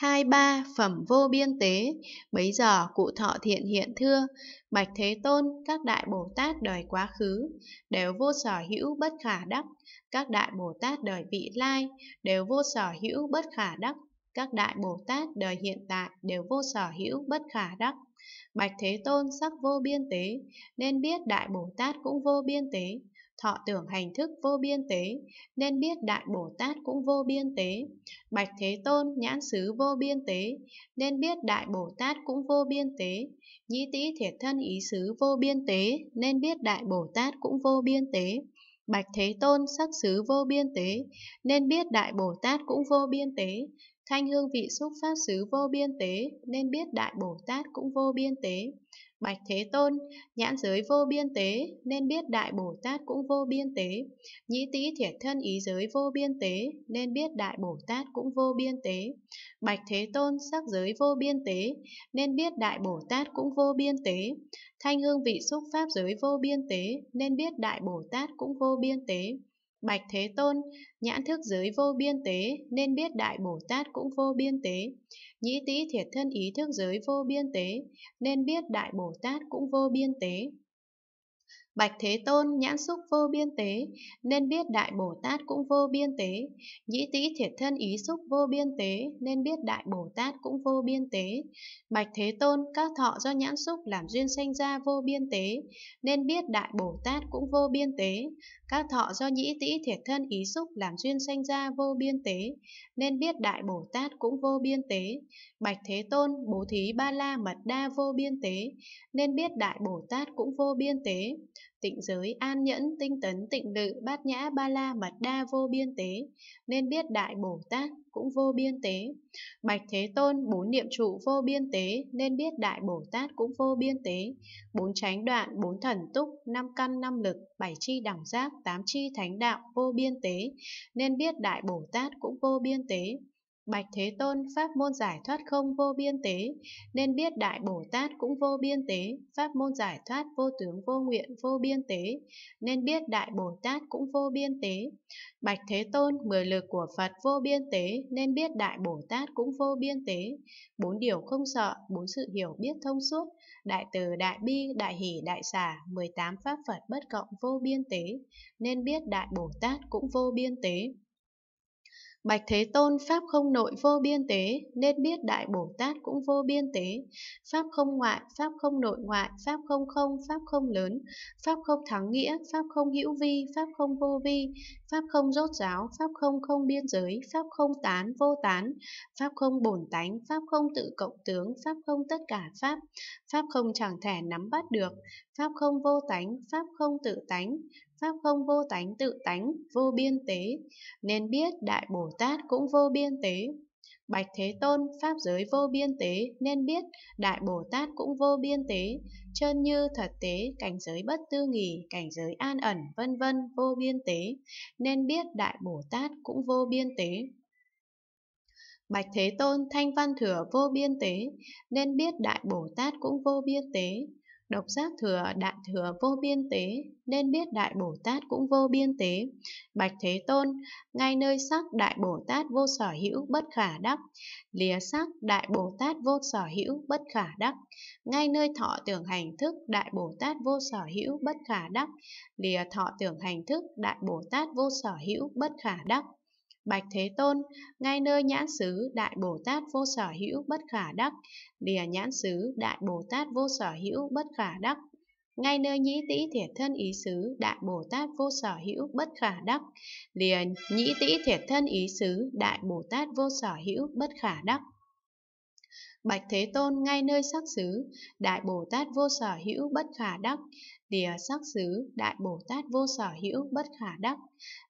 hai ba phẩm vô biên tế bấy giờ cụ thọ thiện hiện thưa bạch thế tôn các đại bồ tát đời quá khứ đều vô sở hữu bất khả đắc các đại bồ tát đời vị lai đều vô sở hữu bất khả đắc các đại bồ tát đời hiện tại đều vô sở hữu bất khả đắc Bạch Thế Tôn sắc vô biên tế, nên biết Đại Bồ Tát cũng vô biên tế, Thọ tưởng hành thức vô biên tế, nên biết Đại Bồ Tát cũng vô biên tế. Bạch Thế Tôn nhãn xứ vô biên tế, nên biết Đại Bồ Tát cũng vô biên tế. Nhĩ tĩ thiệt thân ý xứ vô biên tế, nên biết Đại Bồ Tát cũng vô biên tế. Bạch Thế Tôn sắc xứ vô biên tế, nên biết Đại Bồ Tát cũng vô biên tế. Thanh hương vị xúc pháp xứ vô biên tế, nên biết Đại Bồ Tát cũng vô biên tế. Bạch Thế Tôn, nhãn giới vô biên tế, nên biết Đại Bồ Tát cũng vô biên tế. Nhĩ tĩ thiệt thân ý giới vô biên tế, nên biết Đại Bồ Tát cũng vô biên tế. Bạch Thế Tôn, sắc giới vô biên tế, nên biết Đại Bồ Tát cũng vô biên tế. Thanh hương vị xúc pháp giới vô biên tế, nên biết Đại Bồ Tát cũng vô biên tế. Bạch Thế Tôn, nhãn thức giới vô biên tế, nên biết Đại Bồ Tát cũng vô biên tế. Nhĩ tý thiệt thân ý thức giới vô biên tế, nên biết Đại Bồ Tát cũng vô biên tế. Bạch Thế Tôn nhãn xúc vô biên tế, nên biết Đại Bồ Tát cũng vô biên tế. Nhĩ tý thiệt thân ý xúc vô biên tế, nên biết Đại Bồ Tát cũng vô biên tế. Bạch Thế Tôn các thọ do nhãn xúc làm duyên sanh ra vô biên tế, nên biết Đại Bồ Tát cũng vô biên tế. Các thọ do nhĩ tĩ thiệt thân ý xúc làm duyên sanh ra vô biên tế, nên biết Đại Bồ Tát cũng vô biên tế. Bạch Thế Tôn bố thí ba la mật đa vô biên tế, nên biết Đại Bồ Tát cũng vô biên tế tịnh giới an nhẫn, tinh tấn, tịnh lự, bát nhã, ba la, mật đa vô biên tế, nên biết Đại Bồ Tát cũng vô biên tế. Bạch Thế Tôn, bốn niệm trụ vô biên tế, nên biết Đại Bồ Tát cũng vô biên tế. Bốn tránh đoạn, bốn thần túc, năm căn, năm lực, bảy chi đẳng giác, tám chi thánh đạo vô biên tế, nên biết Đại Bồ Tát cũng vô biên tế. Bạch Thế Tôn, pháp môn giải thoát không vô biên tế, nên biết Đại Bồ Tát cũng vô biên tế, pháp môn giải thoát vô tướng vô nguyện vô biên tế, nên biết Đại Bồ Tát cũng vô biên tế. Bạch Thế Tôn, mười lực của Phật vô biên tế, nên biết Đại Bồ Tát cũng vô biên tế. Bốn điều không sợ, bốn sự hiểu biết thông suốt, Đại từ Đại Bi, Đại Hỷ, Đại Xả, 18 pháp Phật bất cộng vô biên tế, nên biết Đại Bồ Tát cũng vô biên tế. Bạch Thế Tôn Pháp không nội vô biên tế, nên biết Đại Bồ Tát cũng vô biên tế. Pháp không ngoại, Pháp không nội ngoại, Pháp không không, Pháp không lớn, Pháp không thắng nghĩa, Pháp không hữu vi, Pháp không vô vi, Pháp không rốt giáo, Pháp không không biên giới, Pháp không tán, vô tán, Pháp không bổn tánh, Pháp không tự cộng tướng, Pháp không tất cả Pháp, Pháp không chẳng thể nắm bắt được, Pháp không vô tánh, Pháp không tự tánh, Pháp không vô tánh tự tánh, vô biên tế, nên biết Đại Bồ Tát cũng vô biên tế. Bạch Thế Tôn, Pháp giới vô biên tế, nên biết Đại Bồ Tát cũng vô biên tế, chân như thật tế, cảnh giới bất tư nghỉ, cảnh giới an ẩn, vân vân vô biên tế, nên biết Đại Bồ Tát cũng vô biên tế. Bạch Thế Tôn thanh văn thừa vô biên tế, nên biết Đại Bồ Tát cũng vô biên tế, Độc giác thừa, đại thừa vô biên tế, nên biết đại Bồ Tát cũng vô biên tế. Bạch Thế Tôn, ngay nơi sắc đại Bồ Tát vô sở hữu bất khả đắc, lìa sắc đại Bồ Tát vô sở hữu bất khả đắc, ngay nơi thọ tưởng hành thức đại Bồ Tát vô sở hữu bất khả đắc, lìa thọ tưởng hành thức đại Bồ Tát vô sở hữu bất khả đắc. Bạch Thế Tôn, ngay nơi nhãn xứ Đại Bồ Tát vô sở hữu bất khả đắc, lìa nhãn xứ Đại Bồ Tát vô sở hữu bất khả đắc, ngay nơi nhĩ tĩ thiệt thân ý xứ đại bồ tát vô sở hữu bất khả đắc liền nhĩ tĩ thiệt thân ý xứ đại bồ tát vô sở hữu bất khả đắc Bạch Thế Tôn ngay nơi sắc xứ, Đại Bồ Tát vô sở hữu bất khả đắc, Đìa sắc xứ, Đại Bồ Tát vô sở hữu bất khả đắc,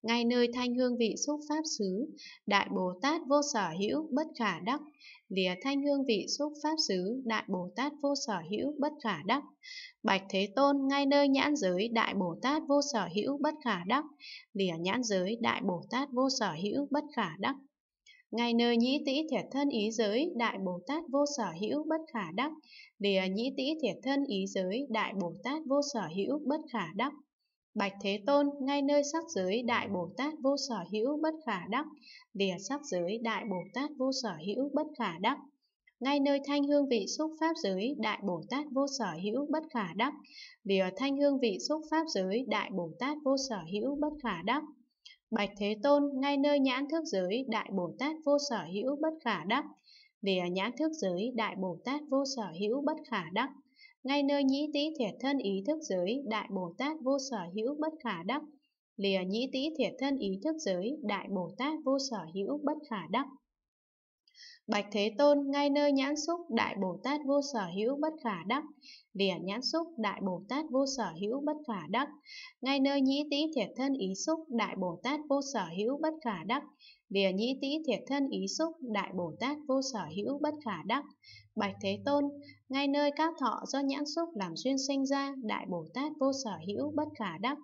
ngay nơi thanh hương vị xúc pháp xứ, Đại Bồ Tát vô sở hữu bất khả đắc, Lìa thanh hương vị xúc pháp xứ, Đại Bồ Tát vô sở hữu bất khả đắc, Bạch Thế Tôn ngay nơi nhãn giới Đại Bồ Tát vô sở hữu bất khả đắc, Lìa nhãn giới Đại Bồ Tát vô sở hữu bất khả đắc ngay nơi nhĩ tĩ thiệt thân ý giới đại bồ tát vô sở hữu bất khả đắc lìa nhĩ tĩ thiệt thân ý giới đại bồ tát vô sở hữu bất khả đắc bạch thế tôn ngay nơi sắc giới đại bồ tát vô sở hữu bất khả đắc lìa sắc giới đại bồ tát vô sở hữu bất khả đắc ngay nơi thanh hương vị xúc pháp giới đại bồ tát vô sở hữu bất khả đắc lìa thanh hương vị xúc pháp giới đại bồ tát vô sở hữu bất khả đắc Bạch Thế Tôn ngay nơi nhãn thức giới Đại Bồ Tát vô sở hữu bất khả đắc, lìa nhãn thức giới Đại Bồ Tát vô sở hữu bất khả đắc, ngay nơi nhĩ tý thiệt thân ý thức giới Đại Bồ Tát vô sở hữu bất khả đắc, lìa nhĩ tý thiệt thân ý thức giới Đại Bồ Tát vô sở hữu bất khả đắc. Bạch Thế Tôn ngay nơi nhãn xúc Đại Bồ Tát vô sở hữu bất khả đắc, lìa nhãn xúc Đại Bồ Tát vô sở hữu bất khả đắc, ngay nơi nhĩ tý thiệt thân ý xúc Đại Bồ Tát vô sở hữu bất khả đắc, lìa nhĩ tý thiệt thân ý xúc Đại Bồ Tát vô sở hữu bất khả đắc. Bạch Thế Tôn, ngay nơi các thọ do nhãn xúc làm duyên sinh ra, Đại Bồ Tát vô sở hữu bất khả đắc,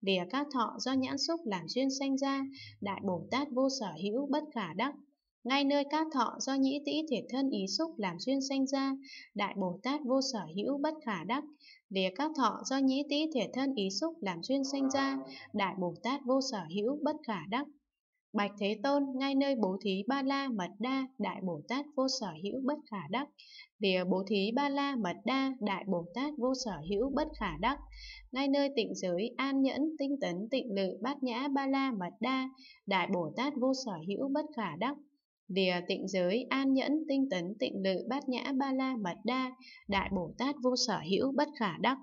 lìa các thọ do nhãn xúc làm duyên sinh ra, Đại Bồ Tát vô sở hữu bất khả đắc. Ngay nơi cát thọ do nhĩ tĩ thể thân ý xúc làm duyên sanh ra, Đại Bồ Tát vô sở hữu bất khả đắc. Lìa cát thọ do nhĩ tĩ thể thân ý xúc làm duyên sanh ra, Đại Bồ Tát vô sở hữu bất khả đắc. Bạch Thế Tôn, ngay nơi bố thí ba la mật đa, Đại Bồ Tát vô sở hữu bất khả đắc. Lìa bố thí ba la mật đa, Đại Bồ Tát vô sở hữu bất khả đắc. Ngay nơi tịnh giới an nhẫn, tinh tấn, tịnh lự, bát nhã ba la mật đa, Đại Bồ Tát vô sở hữu bất khả đắc lìa tịnh giới an nhẫn tinh tấn tịnh lự bát nhã ba la mật đa đại bồ tát vô sở hữu bất khả đắc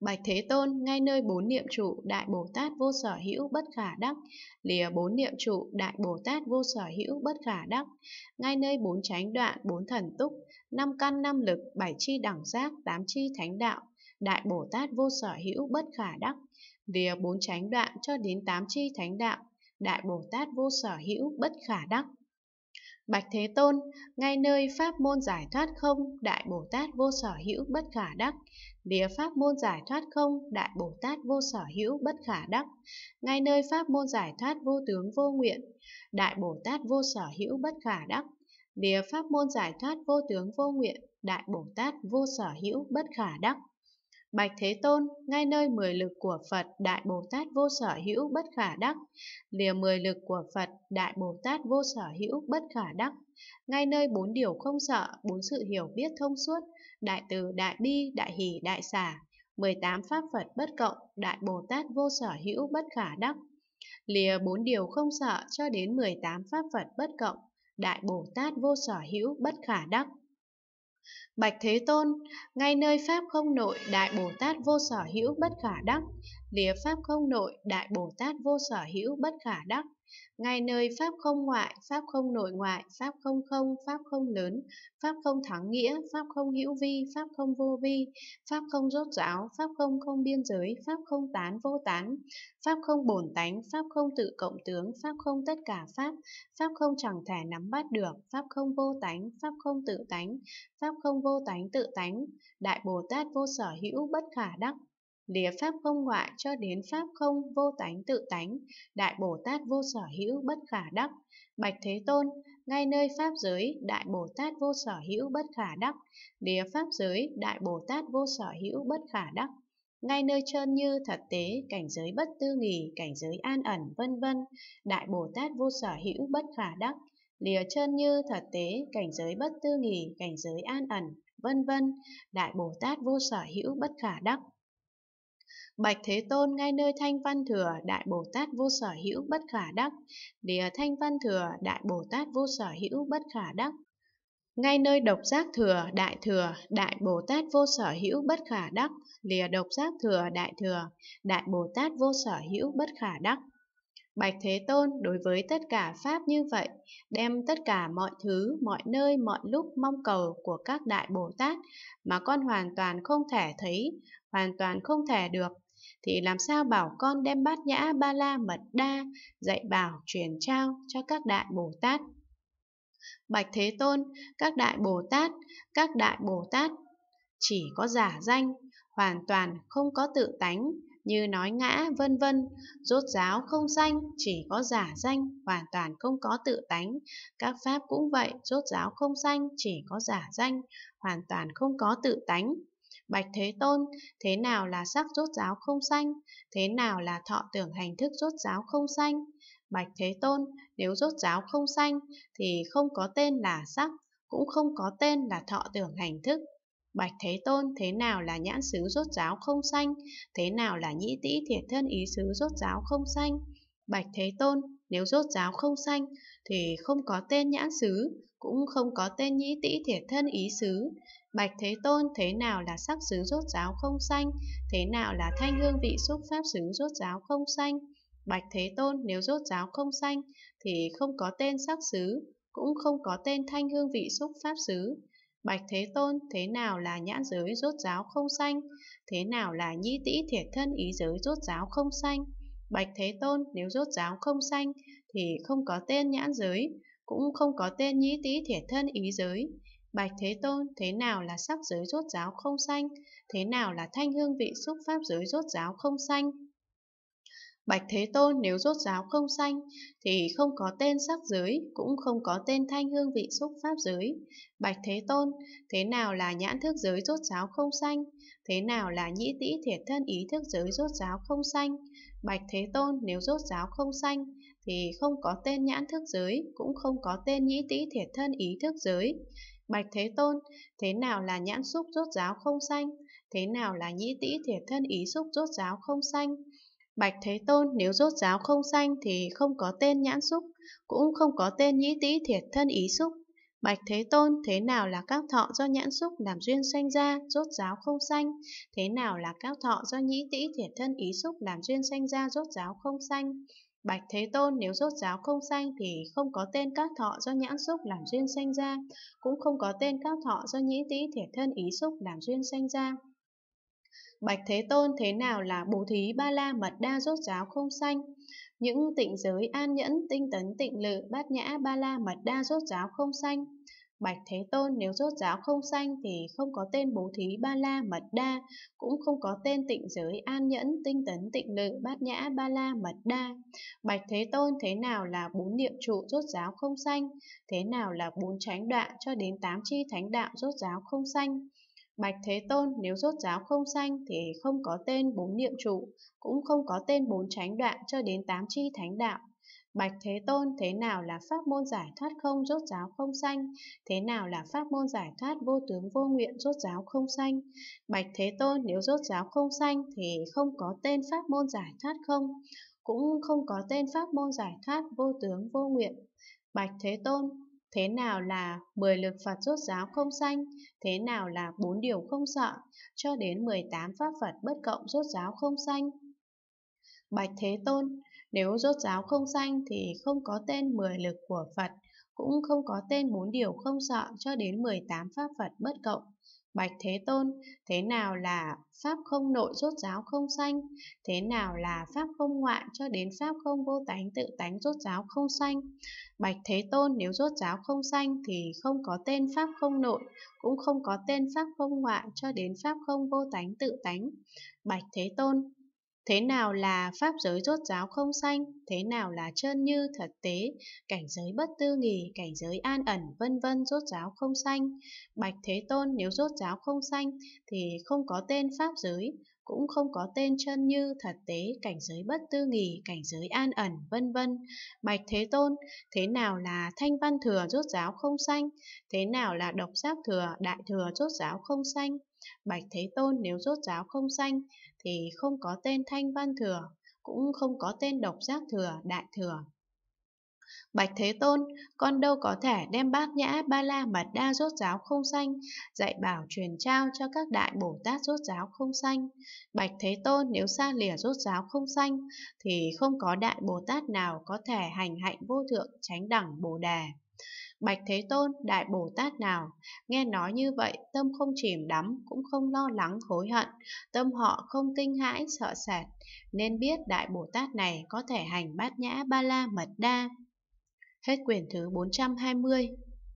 Bạch Thế Tôn, ngay nơi bốn niệm trụ, Đại Bồ Tát vô sở hữu bất khả đắc, lìa bốn niệm trụ, Đại Bồ Tát vô sở hữu bất khả đắc, ngay nơi bốn chánh đoạn, bốn thần túc, năm căn năm lực, bảy chi đẳng giác, tám chi thánh đạo, Đại Bồ Tát vô sở hữu bất khả đắc, lìa bốn chánh đoạn cho đến tám chi thánh đạo, Đại Bồ Tát vô sở hữu bất khả đắc. Bạch Thế Tôn, ngay nơi pháp môn giải thoát không, Đại Bồ Tát vô sở hữu bất khả đắc. Địa pháp môn giải thoát không, Đại Bồ Tát vô sở hữu bất khả đắc. Ngay nơi pháp môn giải thoát vô tướng vô nguyện, Đại Bồ Tát vô sở hữu bất khả đắc. Địa pháp môn giải thoát vô tướng vô nguyện, Đại Bồ Tát vô sở hữu bất khả đắc. Bạch Thế Tôn, ngay nơi mười lực của Phật Đại Bồ Tát vô sở hữu bất khả đắc, lìa mười lực của Phật Đại Bồ Tát vô sở hữu bất khả đắc, ngay nơi bốn điều không sợ, bốn sự hiểu biết thông suốt, đại từ đại bi, đại hỷ đại xả, 18 pháp Phật bất cộng, đại Bồ Tát vô sở hữu bất khả đắc, lìa bốn điều không sợ cho đến 18 pháp Phật bất cộng, đại Bồ Tát vô sở hữu bất khả đắc. Bạch Thế Tôn, ngay nơi Pháp không nội Đại Bồ Tát vô sở hữu bất khả đắc, lìa Pháp không nội Đại Bồ Tát vô sở hữu bất khả đắc, ngay nơi Pháp không ngoại, Pháp không nội ngoại, Pháp không không, Pháp không lớn, Pháp không thắng nghĩa, Pháp không hữu vi, Pháp không vô vi, Pháp không rốt ráo, Pháp không không biên giới, Pháp không tán vô tán, Pháp không bổn tánh, Pháp không tự cộng tướng, Pháp không tất cả Pháp, Pháp không chẳng thể nắm bắt được, Pháp không vô tánh, Pháp không tự tánh, Pháp không vô tánh tự tánh, Đại Bồ Tát vô sở hữu bất khả đắc, lìa pháp không ngoại cho đến pháp không vô tánh tự tánh, đại Bồ Tát vô sở hữu bất khả đắc. Bạch Thế Tôn, ngay nơi pháp giới, đại Bồ Tát vô sở hữu bất khả đắc, lìa pháp giới, đại Bồ Tát vô sở hữu bất khả đắc. Ngay nơi chân như thật tế, cảnh giới bất tư nghỉ, cảnh giới an ẩn, vân vân, đại Bồ Tát vô sở hữu bất khả đắc, lìa chân như thật tế, cảnh giới bất tư nghỉ, cảnh giới an ẩn, vân vân, đại Bồ Tát vô sở hữu bất khả đắc. Bạch Thế Tôn ngay nơi Thanh Văn Thừa, Đại Bồ Tát vô sở hữu bất khả đắc. Đìa Thanh Văn Thừa, Đại Bồ Tát vô sở hữu bất khả đắc. Ngay nơi độc giác thừa, đại thừa, đại Bồ Tát vô sở hữu bất khả đắc, lìa độc giác thừa, đại thừa, đại Bồ Tát vô sở hữu bất khả đắc. Bạch Thế Tôn đối với tất cả Pháp như vậy, đem tất cả mọi thứ, mọi nơi, mọi lúc mong cầu của các Đại Bồ Tát mà con hoàn toàn không thể thấy, hoàn toàn không thể được, thì làm sao bảo con đem bát nhã ba la mật đa dạy bảo truyền trao cho các đại Bồ Tát. Bạch Thế Tôn, các đại Bồ Tát, các đại Bồ Tát chỉ có giả danh, hoàn toàn không có tự tánh, như nói ngã vân vân, rốt giáo không danh, chỉ có giả danh, hoàn toàn không có tự tánh. Các pháp cũng vậy, rốt giáo không danh, chỉ có giả danh, hoàn toàn không có tự tánh. Bạch Thế Tôn, thế nào là sắc rốt giáo không sanh? Thế nào là thọ tưởng hành thức rốt giáo không sanh? Bạch Thế Tôn, nếu rốt giáo không sanh thì không có tên là sắc, cũng không có tên là thọ tưởng hành thức. Bạch Thế Tôn, thế nào là nhãn xứ rốt giáo không sanh? Thế nào là nhĩ tĩ thiệt thân ý xứ rốt giáo không sanh? Bạch Thế Tôn, nếu rốt giáo không xanh thì không có tên nhãn xứ, cũng không có tên nhĩ tĩ thể thân ý xứ. Bạch Thế Tôn, thế nào là sắc xứ rốt giáo không xanh thế nào là thanh hương vị xúc pháp xứ rốt giáo không xanh Bạch Thế Tôn, nếu rốt giáo không xanh thì không có tên sắc xứ, cũng không có tên thanh hương vị xúc pháp xứ. Bạch Thế Tôn, thế nào là nhãn giới rốt giáo không xanh thế nào là nhĩ tĩ thể thân ý giới rốt giáo không xanh Bạch Thế Tôn nếu rốt giáo không sanh thì không có tên nhãn giới, cũng không có tên nhĩ tý thiệt thân ý giới. Bạch Thế Tôn, thế nào là sắc giới rốt giáo không sanh, thế nào là thanh hương vị xúc pháp giới rốt giáo không sanh? Bạch Thế Tôn nếu rốt giáo không sanh thì không có tên sắc giới, cũng không có tên thanh hương vị xúc pháp giới. Bạch Thế Tôn, thế nào là nhãn thức giới rốt giáo không sanh? Thế nào là nhĩ tĩ thiệt thân ý thức giới rốt giáo không sanh? Bạch Thế Tôn nếu rốt giáo không sanh thì không có tên nhãn thức giới, cũng không có tên nhĩ tĩ thiệt thân ý thức giới. Bạch Thế Tôn, thế nào là nhãn xúc rốt giáo không sanh? Thế nào là nhĩ tĩ thiệt thân ý xúc rốt giáo không sanh? Bạch Thế Tôn, nếu rốt giáo không sanh thì không có tên nhãn xúc, cũng không có tên nhĩ tĩ thiệt thân ý xúc. Bạch Thế Tôn, thế nào là các thọ do nhãn xúc làm duyên sanh ra, rốt giáo không sanh? Thế nào là các thọ do nhĩ tĩ thiệt thân ý xúc làm duyên sanh ra, rốt giáo không sanh? Bạch Thế Tôn, nếu rốt giáo không sanh thì không có tên các thọ do nhãn xúc làm duyên sanh ra, cũng không có tên các thọ do nhĩ tĩ thiệt thân ý xúc làm duyên sanh ra. Bạch Thế Tôn thế nào là bố thí ba la mật đa rốt giáo không sanh? Những tịnh giới an nhẫn, tinh tấn tịnh lự, bát nhã ba la mật đa rốt giáo không sanh. Bạch Thế Tôn nếu rốt giáo không sanh thì không có tên bố thí ba la mật đa, cũng không có tên tịnh giới an nhẫn, tinh tấn tịnh lự, bát nhã ba la mật đa. Bạch Thế Tôn thế nào là bốn niệm trụ rốt giáo không sanh, thế nào là bốn tránh đoạn cho đến tám chi thánh đạo rốt giáo không sanh. Bạch Thế Tôn nếu rốt giáo không sanh thì không có tên bốn niệm trụ, cũng không có tên bốn tránh đoạn cho đến tám chi thánh đạo. Bạch Thế Tôn thế nào là pháp môn giải thoát không rốt giáo không sanh, thế nào là pháp môn giải thoát vô tướng vô nguyện rốt giáo không sanh. Bạch Thế Tôn nếu rốt giáo không sanh thì không có tên pháp môn giải thoát không, cũng không có tên pháp môn giải thoát vô tướng vô nguyện. Bạch Thế Tôn, Thế nào là 10 lực Phật rốt giáo không sanh, thế nào là bốn điều không sợ, cho đến 18 pháp Phật bất cộng rốt giáo không sanh. Bạch Thế Tôn, nếu rốt giáo không sanh thì không có tên 10 lực của Phật, cũng không có tên bốn điều không sợ cho đến 18 pháp Phật bất cộng. Bạch Thế Tôn, thế nào là pháp không nội rốt giáo không sanh, thế nào là pháp không ngoại cho đến pháp không vô tánh tự tánh rốt giáo không sanh. Bạch Thế Tôn, nếu rốt giáo không sanh thì không có tên pháp không nội, cũng không có tên pháp không ngoại cho đến pháp không vô tánh tự tánh. Bạch Thế Tôn, Thế nào là pháp giới rốt giáo không sanh, thế nào là chân như thật tế, cảnh giới bất tư nghì, cảnh giới an ẩn, vân vân rốt giáo không sanh. Bạch Thế Tôn nếu rốt giáo không sanh thì không có tên pháp giới, cũng không có tên chân như thật tế, cảnh giới bất tư nghì, cảnh giới an ẩn, vân vân. Bạch Thế Tôn, thế nào là thanh văn thừa rốt giáo không sanh, thế nào là độc giác thừa, đại thừa rốt giáo không sanh, Bạch Thế Tôn nếu rốt giáo không sanh thì không có tên Thanh Văn Thừa, cũng không có tên Độc Giác Thừa, Đại Thừa. Bạch Thế Tôn, con đâu có thể đem bát nhã ba la mật đa rốt giáo không sanh, dạy bảo truyền trao cho các đại Bồ Tát rốt giáo không sanh. Bạch Thế Tôn nếu xa lìa rốt giáo không sanh, thì không có đại Bồ Tát nào có thể hành hạnh vô thượng tránh đẳng Bồ Đề. Bạch Thế Tôn, Đại Bồ Tát nào, nghe nói như vậy, tâm không chìm đắm, cũng không lo lắng hối hận, tâm họ không kinh hãi, sợ sệt, nên biết Đại Bồ Tát này có thể hành bát nhã ba la mật đa. Hết quyển thứ 420